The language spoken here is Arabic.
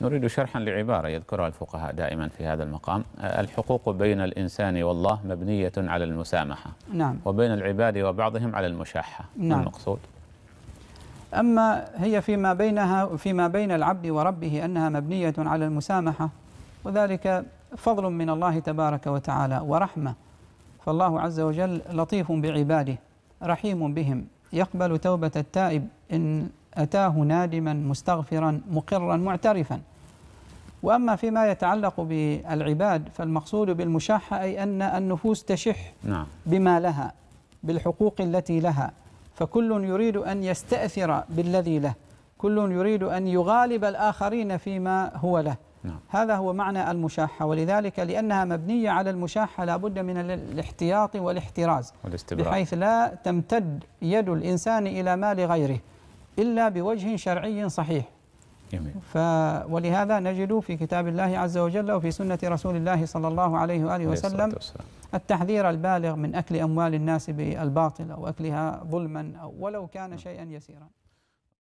نريد شرحا لعبارة يذكرها الفقهاء دائما في هذا المقام آه، الحقوق بين الإنسان والله مبنية على المسامحة نعم وبين العباد وبعضهم على المشاحة نعم المقصود أما هي فيما بينها فيما بين العبد وربه أنها مبنية على المسامحة وذلك فضل من الله تبارك وتعالى ورحمة فالله عز وجل لطيف بعباده رحيم بهم يقبل توبة التائب إن أتاه نادما مستغفرا مقرا معترفا وأما فيما يتعلق بالعباد فالمقصود بالمشاحة أي أن النفوس تشح نعم. بما لها بالحقوق التي لها فكل يريد أن يستأثر بالذي له كل يريد أن يغالب الآخرين فيما هو له نعم. هذا هو معنى المشاحة ولذلك لأنها مبنية على المشاحة لابد من الاحتياط والاحتراز بحيث لا تمتد يد الإنسان إلى مال غيره إلا بوجه شرعي صحيح ف ولهذا نجد في كتاب الله عز وجل وفي سنة رسول الله صلى الله عليه وآله وسلم التحذير البالغ من أكل أموال الناس بالباطل أو أكلها ظلما أو ولو كان نعم. شيئا يسيرا